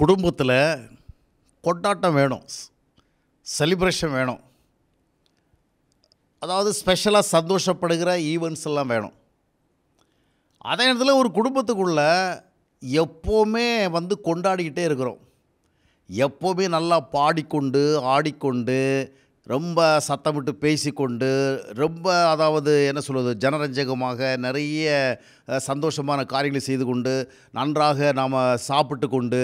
குடும்பத்தில் கொண்டாட்டம் வேணும் செலிப்ரேஷன் வேணும் அதாவது ஸ்பெஷலாக சந்தோஷப்படுகிற ஈவெண்ட்ஸ் எல்லாம் வேணும் அதே நேரத்தில் ஒரு குடும்பத்துக்குள்ளே எப்போவுமே வந்து கொண்டாடிக்கிட்டே இருக்கிறோம் எப்போவுமே நல்லா பாடிக்கொண்டு ஆடிக்கொண்டு ரொம்ப சத்தமிட்டு பேசிக்கொண்டு ரொம்ப அதாவது என்ன சொல்வது ஜனரஞ்சகமாக நிறைய சந்தோஷமான காரியங்களை செய்து கொண்டு நன்றாக நாம் சாப்பிட்டு கொண்டு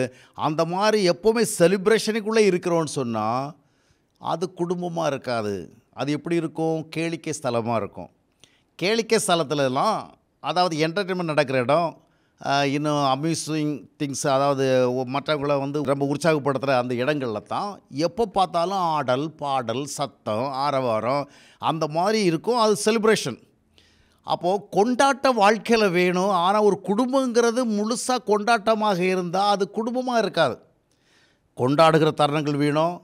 அந்த மாதிரி எப்போவுமே செலிப்ரேஷனுக்குள்ளே இருக்கிறோன்னு சொன்னால் அது குடும்பமாக இருக்காது அது எப்படி இருக்கும் கேளிக்கை ஸ்தலமாக இருக்கும் கேளிக்கை ஸ்தலத்துலலாம் அதாவது என்டர்டெயின்மெண்ட் நடக்கிற இடம் இன்னும் அம்யூசிங் திங்ஸ் அதாவது மற்றவங்களை வந்து ரொம்ப உற்சாகப்படுத்துகிற அந்த இடங்களில் தான் எப்போ பார்த்தாலும் ஆடல் பாடல் சத்தம் ஆரவாரம் அந்த மாதிரி இருக்கும் அது செலிப்ரேஷன் அப்போது கொண்டாட்ட வாழ்க்கையில் வேணும் ஆனால் ஒரு குடும்பங்கிறது முழுசாக கொண்டாட்டமாக இருந்தால் அது குடும்பமாக இருக்காது கொண்டாடுகிற தருணங்கள் வேணும்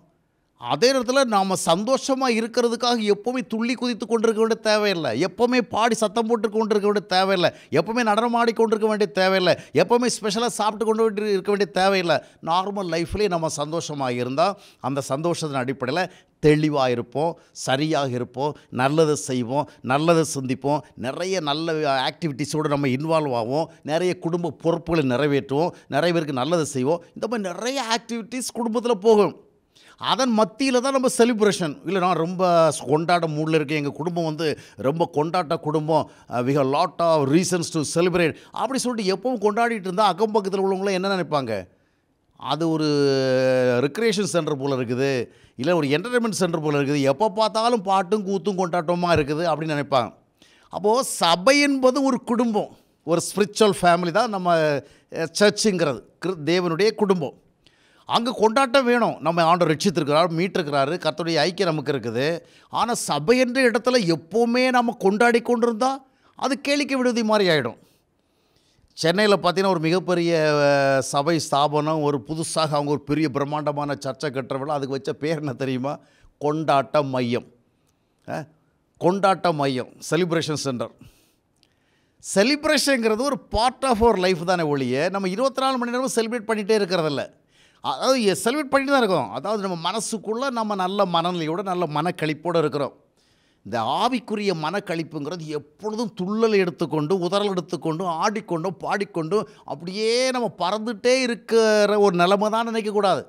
அதே நேரத்தில் நாம் சந்தோஷமாக இருக்கிறதுக்காக எப்போவுமே துள்ளி குதித்து கொண்டிருக்க வேண்டிய தேவையில்லை எப்போவுமே பாடி சத்தம் போட்டு கொண்டிருக்க வேண்டிய தேவையில்லை எப்போவுமே நடனமாடி ஆடிக்கொண்டிருக்க வேண்டிய தேவையில்லை எப்போவுமே ஸ்பெஷலாக சாப்பிட்டு கொண்டு இருக்க வேண்டிய தேவையில்லை நார்மல் லைஃப்லேயே நம்ம சந்தோஷமாக இருந்தால் அந்த சந்தோஷத்தின் அடிப்படையில் தெளிவாக இருப்போம் சரியாக இருப்போம் நல்லதை செய்வோம் நல்லதை சிந்திப்போம் நிறைய நல்ல ஆக்டிவிட்டீஸோடு நம்ம இன்வால்வ் ஆகும் நிறைய குடும்ப பொறுப்புகளை நிறைவேற்றுவோம் நிறைய பேருக்கு நல்லதை செய்வோம் இந்த மாதிரி நிறைய ஆக்டிவிட்டீஸ் குடும்பத்தில் போகும் அதன் மத்தியில் தான் நம்ம செலிப்ரேஷன் இல்லை நான் ரொம்ப கொண்டாட மூடில் இருக்கேன் எங்கள் குடும்பம் வந்து ரொம்ப கொண்டாட்ட குடும்பம் we have lot of reasons to celebrate அப்படி சொல்லிட்டு எப்பவும் கொண்டாடிட்டு இருந்தால் அக்கம் பக்கத்தில் என்ன நினைப்பாங்க அது ஒரு ரெக்ரியேஷன் சென்டர் போல் இருக்குது இல்லை ஒரு என்டர்டைன்மெண்ட் சென்டர் போல் இருக்குது எப்போ பார்த்தாலும் பாட்டும் கூத்தும் கொண்டாட்டமாக இருக்குது அப்படின்னு நினைப்பாங்க அப்போது சபை என்பது ஒரு குடும்பம் ஒரு ஸ்பிரிச்சுவல் ஃபேமிலி தான் நம்ம சர்ச்சுங்கிறது uh, தேவனுடைய குடும்பம் அங்கே கொண்டாட்டம் வேணும் நம்ம ஆண்டு ரட்சித்திருக்கிறார் மீட்டிருக்கிறாரு கத்தோடைய ஐக்கியம் நமக்கு இருக்குது ஆனால் சபை என்ற இடத்துல எப்போவுமே நம்ம கொண்டாடி கொண்டிருந்தால் அது கேளிக்கை விடுதி மாதிரி ஆகிடும் சென்னையில் பார்த்தீங்கன்னா ஒரு மிகப்பெரிய சபை ஸ்தாபனம் ஒரு புதுசாக அவங்க ஒரு பெரிய பிரம்மாண்டமான சர்ச்சை கட்டுறவள அதுக்கு வச்ச பேர் என்ன தெரியுமா கொண்டாட்ட மையம் கொண்டாட்ட மையம் செலிப்ரேஷன் சென்டர் செலிப்ரேஷனுங்கிறது ஒரு பார்ட் ஆஃப் அவர் லைஃப் தானே ஒழிய நம்ம இருபத்தி நாலு மணி நேரமும் செலிப்ரேட் பண்ணிகிட்டே இருக்கிறதில்ல அதாவது செலிப்ரேட் பண்ணிட்டு தான் இருக்கோம் அதாவது நம்ம மனசுக்குள்ளே நம்ம நல்ல மனநிலையோட நல்ல மனக்கழிப்போடு இருக்கிறோம் இந்த ஆவிக்குரிய மனக்கழிப்புங்கிறது எப்பொழுதும் துள்ளல் எடுத்துக்கொண்டு உதறல் எடுத்துக்கொண்டு ஆடிக்கொண்டும் பாடிக்கொண்டும் அப்படியே நம்ம பறந்துகிட்டே இருக்கிற ஒரு நிலமை தான் நினைக்கக்கூடாது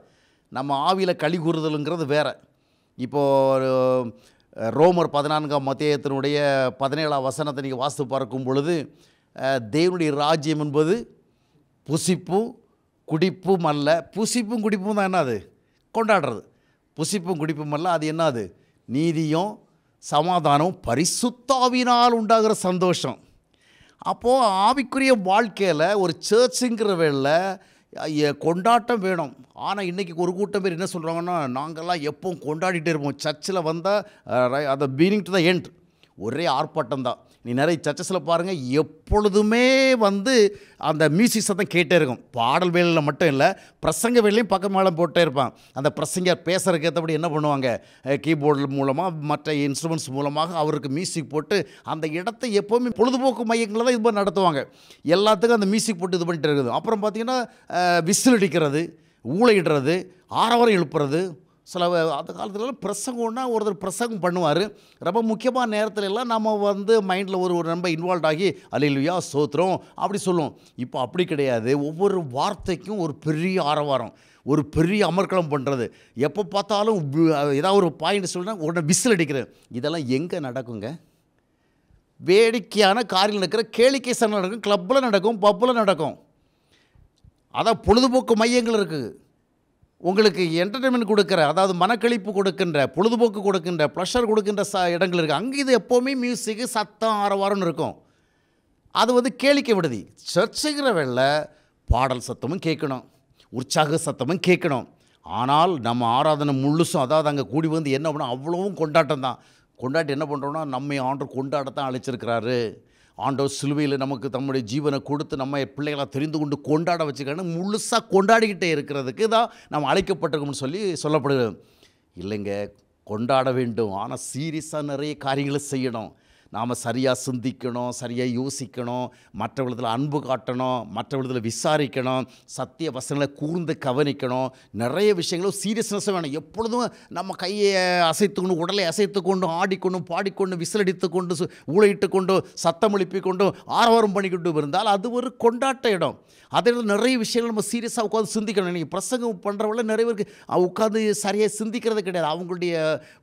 நம்ம ஆவியில் கழி கூறுதலுங்கிறது வேறு இப்போது ரோமர் பதினான்காம் மத்தியத்தினுடைய பதினேழாம் வசனத்தை நீங்கள் வாசித்து பார்க்கும் பொழுது தேவனுடைய ராஜ்யம் என்பது புசிப்பும் குடிப்பும் அல்ல புசிப்பும் குடிப்பும் தான் என்ன அது கொண்டாடுறது புசிப்பும் குடிப்பும் அல்ல அது என்ன அது நீதியும் சமாதானம் பரிசுத்தாவினால் உண்டாகிற சந்தோஷம் அப்போது ஆவிக்குரிய வாழ்க்கையில் ஒரு சேர்ச்சுங்கிற வேலை கொண்டாட்டம் வேணும் ஆனால் இன்றைக்கி ஒரு கூட்டம் பேர் என்ன சொல்கிறாங்கன்னா நாங்கள்லாம் எப்போவும் கொண்டாடிட்டே இருப்போம் சர்ச்சில் வந்தால் அதை மீனிங் டு த எண்ட் ஒரே ஆர்ப்பாட்டம் தான் நீ நிறைய சர்ச்சஸில் பாருங்கள் எப்பொழுதுமே வந்து அந்த மியூசிக் சத்தம் கேட்டே இருக்கும் பாடல் வேலையில் மட்டும் இல்லை பிரசங்க வேலையும் பக்கம் மேலே போட்டே இருப்பான் அந்த பிரசங்கர் பேசுகிறதுக்கு ஏற்றபடி என்ன பண்ணுவாங்க கீபோர்டு மூலமாக மற்ற இன்ஸ்ட்ருமெண்ட்ஸ் மூலமாக அவருக்கு மியூசிக் போட்டு அந்த இடத்தை எப்போவுமே பொழுதுபோக்கு மையங்களை தான் இது மாதிரி நடத்துவாங்க எல்லாத்துக்கும் அந்த மியூசிக் போட்டு இது பண்ணிட்டு இருக்குது அப்புறம் பார்த்திங்கன்னா விசில் அடிக்கிறது ஊழையிடுறது ஆரவாரம் எழுப்புறது சில அந்த காலத்துலலாம் பிரசங்கம்னா ஒருத்தர் பிரசங்கம் பண்ணுவார் ரொம்ப முக்கியமான நேரத்தில் எல்லாம் நம்ம வந்து மைண்டில் ஒரு ஒரு ரொம்ப இன்வால்வ் ஆகி அலையிலுயா சோத்திரம் அப்படி சொல்லுவோம் இப்போ அப்படி கிடையாது ஒவ்வொரு வார்த்தைக்கும் ஒரு பெரிய ஆரவாரம் ஒரு பெரிய அமர்க்களம் பண்ணுறது எப்போ பார்த்தாலும் ஏதாவது ஒரு பாயிண்ட் சொல்லினா உடனே விசில் அடிக்கிற இதெல்லாம் எங்கே நடக்குங்க வேடிக்கையான காரில் நடக்கிற கேளிக்கை சார் நடக்கும் கிளப்பில் நடக்கும் பப்பில் நடக்கும் அதான் பொழுதுபோக்கு மையங்கள் இருக்குது உங்களுக்கு என்டர்டைன்மெண்ட் கொடுக்குற அதாவது மனக்கழிப்பு கொடுக்கின்ற பொழுதுபோக்கு கொடுக்கின்ற ப்ளஷர் கொடுக்கின்ற ச இடங்கள் இருக்குது அங்கே இது எப்போவுமே மியூசிக்கு சத்தம் ஆரவாரம்னு இருக்கும் அது வந்து கேளிக்கை விடுதி சர்ச்சுங்கிற வேலை பாடல் சத்தமும் கேட்கணும் உற்சாக சத்தமும் கேட்கணும் ஆனால் நம்ம ஆராதனை முழுசும் அதாவது அங்கே கூடி வந்து என்ன பண்ணோம் அவ்வளோவும் கொண்டாட்டம் தான் கொண்டாட்டி என்ன பண்ணுறோன்னா நம்மை ஆண்டு கொண்டாடத்தான் அழைச்சிருக்கிறாரு ஆண்டவர் சிலுவையில் நமக்கு நம்முடைய ஜீவனை கொடுத்து நம்ம பிள்ளைகளாக தெரிந்து கொண்டு கொண்டாட வச்சுக்கணும் முழுசாக கொண்டாடிக்கிட்டே இருக்கிறதுக்கு தான் நம்ம அழைக்கப்பட்டிருக்கோம்னு சொல்லி சொல்லப்படுகிறது இல்லைங்க கொண்டாட வேண்டும் ஆனால் சீரியஸாக நிறைய காரியங்களை செய்யணும் நாம் சரியாக சிந்திக்கணும் சரியாக யோசிக்கணும் மற்றவர்களிடத்தில் அன்பு காட்டணும் மற்றவர்களிடத்தில் விசாரிக்கணும் சத்திய வசனங்களை கூர்ந்து கவனிக்கணும் நிறைய விஷயங்களும் சீரியஸ்னஸ்ஸும் வேணும் எப்பொழுதும் நம்ம கையை அசைத்துக்கொண்டு உடலை அசைத்துக்கொண்டு ஆடிக்கொண்டும் பாடிக்கொண்டு விசிலடித்து கொண்டு ஊழையிட்டு கொண்டு சத்தம் எழுப்பி ஆரவாரம் பண்ணிக்கொண்டு இருந்தால் அது ஒரு கொண்டாட்ட இடம் அதே நிறைய விஷயங்கள் நம்ம சீரியஸாக உட்காந்து சிந்திக்கணும் நீங்கள் பிரசங்கம் பண்ணுறவங்கள நிறைய பேருக்கு உட்காந்து சரியாக சிந்திக்கிறது கிடையாது அவங்களுடைய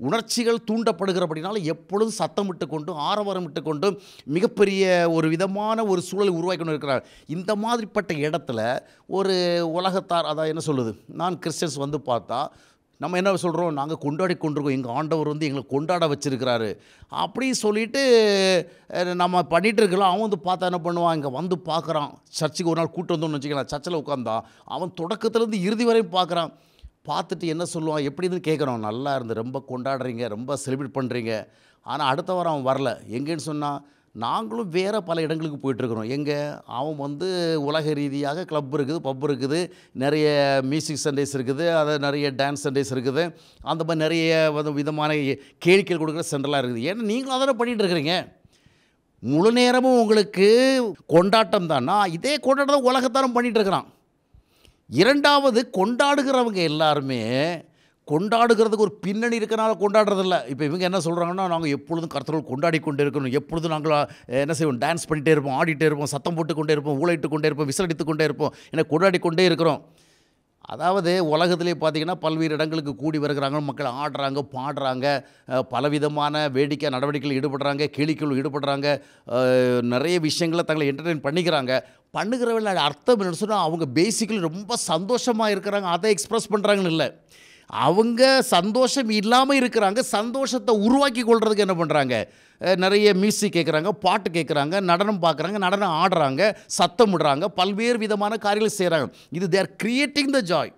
உணர்ச்சிகள் தூண்டப்படுகிறபடினால எப்பொழுதும் சத்தமிட்டு கொண்டு ஆர விட்டு கொண்டு மிகப்பெரிய ஒரு விதமான ஒரு சூழலை உருவாக்கி கொண்டு இருக்கிறார் இந்த மாதிரிப்பட்ட இடத்துல ஒரு உலகத்தார் அதான் என்ன சொல்லுது நான் கிறிஸ்டியன்ஸ் வந்து பார்த்தா நம்ம என்ன சொல்கிறோம் நாங்கள் கொண்டாடி கொண்டிருக்கோம் எங்கள் ஆண்டவர் வந்து எங்களை கொண்டாட வச்சுருக்கிறாரு அப்படி சொல்லிட்டு நம்ம பண்ணிகிட்டு இருக்கலாம் அவன் வந்து பார்த்தா என்ன பண்ணுவான் இங்கே வந்து பார்க்குறான் சர்ச்சுக்கு ஒரு நாள் கூட்டு வந்தோம்னு வச்சுக்கலாம் சர்ச்சில் உட்காந்தான் அவன் தொடக்கத்துலேருந்து இறுதி வரையும் பார்க்குறான் பார்த்துட்டு என்ன சொல்லுவான் எப்படின்னு கேட்குறான் நல்லா இருந்து ரொம்ப கொண்டாடுறீங்க ரொம்ப செலிப்ரேட் பண்ணுறீங்க ஆனால் அடுத்த வாரம் அவன் வரல எங்கேன்னு சொன்னால் நாங்களும் வேறு பல இடங்களுக்கு போயிட்டுருக்குறோம் எங்கே அவன் வந்து உலக ரீதியாக க்ளப் இருக்குது பப் இருக்குது நிறைய மியூசிக் சண்டேஸ் இருக்குது அதை நிறைய டான்ஸ் சண்டேஸ் இருக்குது அந்த மாதிரி நிறைய விதமான கேளிக்கை கொடுக்குற சென்டரெலாம் இருக்குது ஏன்னா நீங்களும் அதான் பண்ணிகிட்டு இருக்கிறீங்க முழு நேரமும் உங்களுக்கு கொண்டாட்டம் தானா இதே கொண்டாட்டம் உலகத்தாரம் பண்ணிகிட்டு இருக்கிறான் இரண்டாவது கொண்டாடுகிறவங்க எல்லாருமே கொண்டாடுகிறதுக்கு ஒரு பின்னணி இருக்கனால கொண்டாடுறதில்ல இப்போ இவங்க என்ன சொல்கிறாங்கன்னா நாங்கள் எப்பொழுதும் கருத்துக்கள் கொண்டாடி கொண்டே இருக்கணும் எப்பொழுதும் நாங்கள் என்ன செய்வோம் டான்ஸ் பண்ணிகிட்டே இருப்போம் ஆடிட்டே இருப்போம் சத்தம் போட்டு கொண்டே இருப்போம் ஊழையிட்டு கொண்டே இருப்போம் விசலடித்து கொண்டே இருப்போம் ஏன்னா கொண்டாடி கொண்டே இருக்கிறோம் அதாவது உலகத்திலே பார்த்திங்கன்னா பல்வேறு இடங்களுக்கு கூடி வருகிறாங்க மக்கள் ஆடுறாங்க பாடுறாங்க பலவிதமான வேடிக்கை நடவடிக்கைகள் ஈடுபடுறாங்க கேளிக்கைகள் ஈடுபடுறாங்க நிறைய விஷயங்களை தங்களை என்டர்டெயின் பண்ணிக்கிறாங்க பண்ணுகிறவர்கள் அர்த்தம் என்ன சொன்னால் அவங்க பேசிக்கலி ரொம்ப சந்தோஷமாக இருக்கிறாங்க அதை எக்ஸ்ப்ரெஸ் பண்ணுறாங்கன்னு இல்லை அவங்க சந்தோஷம் இல்லாமல் இருக்கிறாங்க சந்தோஷத்தை உருவாக்கி கொள்கிறதுக்கு என்ன பண்ணுறாங்க நிறைய மியூசிக் கேட்குறாங்க பாட்டு கேட்குறாங்க நடனம் பார்க்குறாங்க நடனம் ஆடுறாங்க சத்தம் விடுறாங்க பல்வேறு விதமான காரியங்கள் செய்கிறாங்க இது தேர் கிரியேட்டிங் த ஜாய்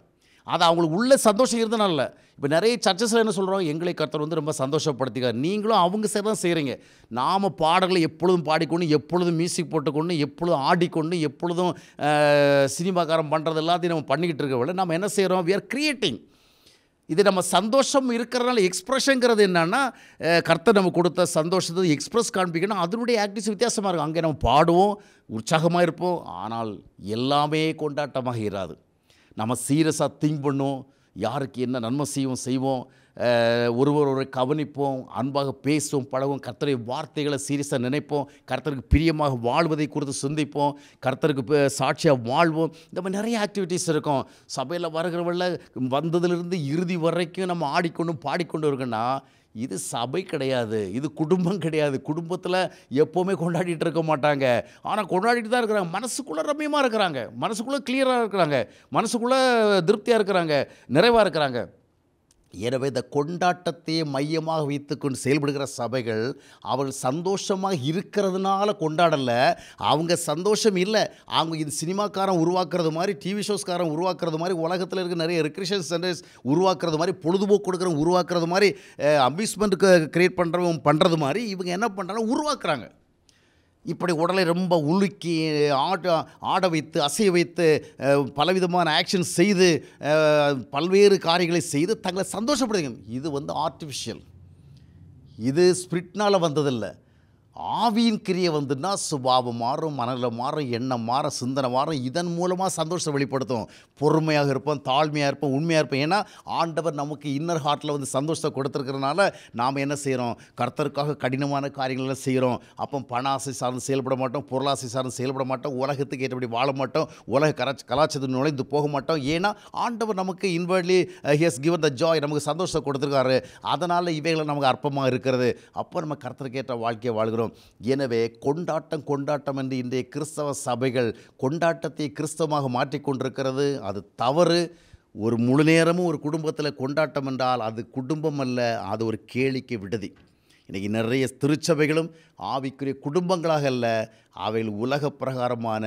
அது அவங்களுக்கு உள்ள சந்தோஷம் இருந்தனால இப்போ நிறைய சர்ச்சஸில் என்ன சொல்கிறோம் எங்களை கருத்தர் வந்து ரொம்ப சந்தோஷப்படுத்திக்கார் நீங்களும் அவங்க சரி தான் செய்கிறீங்க நாம் பாடல்களை எப்பொழுதும் பாடிக்கொண்டு எப்பொழுதும் மியூசிக் போட்டுக்கொண்டு எப்பொழுதும் ஆடிக்கொண்டு எப்பொழுதும் சினிமாக்காரம் பண்ணுறது எல்லாத்தையும் நம்ம பண்ணிக்கிட்டு விட நம்ம என்ன செய்கிறோம் வி ஆர் கிரியேட்டிங் இது நம்ம சந்தோஷம் இருக்கிறதுனால எக்ஸ்ப்ரெஷனுங்கிறது என்னென்னா கர்த்தர் நம்ம கொடுத்த சந்தோஷத்தை எக்ஸ்ப்ரெஸ் காண்பிக்கணும் அதனுடைய ஆக்டிவ்ஸ் வித்தியாசமாக இருக்கும் அங்கே நம்ம பாடுவோம் உற்சாகமாக இருப்போம் ஆனால் எல்லாமே கொண்டாட்டமாக இராது நம்ம சீரியஸாக திங்க் பண்ணுவோம் யாருக்கு என்ன நன்மை செய்வோம் செய்வோம் ஒருவர் ஒரு கவனிப்போம் அன்பாக பேசுவோம் பழகும் கர்த்தரை வார்த்தைகளை சீரியஸாக நினைப்போம் கர்த்தருக்கு பிரியமாக வாழ்வதை குறித்து சிந்திப்போம் கர்த்தருக்கு சாட்சியாக வாழ்வோம் இந்த மாதிரி நிறைய ஆக்டிவிட்டீஸ் இருக்கும் சபையில் வருகிறவங்கள வந்ததுலேருந்து இறுதி வரைக்கும் நம்ம ஆடிக்கொண்டும் பாடிக்கொண்டு இருக்கோன்னா இது சபை கிடையாது இது குடும்பம் கிடையாது குடும்பத்தில் எப்போவுமே கொண்டாடிட்டு இருக்க மாட்டாங்க ஆனால் கொண்டாடிட்டு தான் இருக்கிறாங்க மனசுக்குள்ளே ரம்யமாக இருக்கிறாங்க மனசுக்குள்ளே கிளியராக இருக்கிறாங்க மனசுக்குள்ளே திருப்தியாக இருக்கிறாங்க நிறைவாக இருக்கிறாங்க எனவே இந்த கொண்டாட்டத்தையே மையமாக வைத்துக்கொண்டு செயல்படுகிற சபைகள் அவர்கள் சந்தோஷமாக இருக்கிறதுனால கொண்டாடலை அவங்க சந்தோஷம் இல்லை அவங்க இது சினிமாக்காரன் உருவாக்குறது மாதிரி டிவி ஷோஸ்காரன் உருவாக்குறது மாதிரி உலகத்தில் இருக்க நிறைய ரெக்ரேஷன் சென்டர்ஸ் உருவாக்குறது மாதிரி பொழுதுபோக்கு கொடுக்குறவங்க உருவாக்குறது மாதிரி அம்யூஸ்மெண்ட்டுக்கு க்ரியேட் பண்ணுறவங்க பண்ணுறது மாதிரி இவங்க என்ன பண்ணுறாங்க உருவாக்குறாங்க இப்படி உடலை ரொம்ப உலுக்கி ஆட ஆட வைத்து அசைய வைத்து பலவிதமான ஆக்ஷன் செய்து பல்வேறு காரியங்களை செய்து தங்களை சந்தோஷப்படுத்துங்க இது வந்து ஆர்டிஃபிஷியல் இது ஸ்பிரிட்னால் வந்ததில்லை ஆவியின் கிரியை வந்துன்னா சுபாவம் மாறும் மனநிலை மாறும் எண்ணம் மாற சிந்தனை மாறும் இதன் மூலமாக சந்தோஷத்தை வெளிப்படுத்தும் பொறுமையாக இருப்போம் தாழ்மையாக இருப்போம் உண்மையாக இருப்போம் ஏன்னா ஆண்டவர் நமக்கு இன்னர் ஹார்ட்டில் வந்து சந்தோஷத்தை கொடுத்துருக்கிறனால நாம் என்ன செய்கிறோம் கர்த்தருக்காக கடினமான காரியங்களெல்லாம் செய்கிறோம் அப்போ பண ஆசை சார்ந்து செயல்பட மாட்டோம் பொருளாசை சார்ந்து செயல்பட மாட்டோம் உலகத்துக்கு ஏற்றபடி வாழ மாட்டோம் உலக கரா கலாச்சாரத்தில் நுழைந்து போக மாட்டோம் ஏன்னா ஆண்டவர் நமக்கு இன்வெர்ட்லி ஹியஸ் கிவன் த ஜாய் நமக்கு சந்தோஷத்தை கொடுத்துருக்காரு அதனால் இவைகளை நமக்கு அற்பமாக இருக்கிறது அப்போ நம்ம கர்த்தருக்கேற்ற வாழ்க்கையை வாழ்கிறோம் வருகிறோம் எனவே கொண்டாட்டம் கொண்டாட்டம் என்று இன்றைய கிறிஸ்தவ சபைகள் கொண்டாட்டத்தை கிறிஸ்தவமாக மாற்றிக்கொண்டிருக்கிறது அது தவறு ஒரு முழு நேரமும் ஒரு குடும்பத்தில் கொண்டாட்டம் என்றால் அது குடும்பம் அல்ல அது ஒரு கேளிக்கை விடுதி இன்றைக்கி நிறைய திருச்சபைகளும் ஆவிக்குரிய குடும்பங்களாக அல்ல அவைகள் உலக பிரகாரமான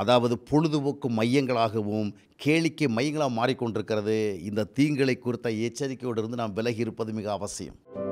அதாவது பொழுதுபோக்கு மையங்களாகவும் கேளிக்கை மையங்களாக மாறிக்கொண்டிருக்கிறது இந்த தீங்களை குறித்த எச்சரிக்கையோடு இருந்து நாம் விலகி இருப்பது மிக அவசியம்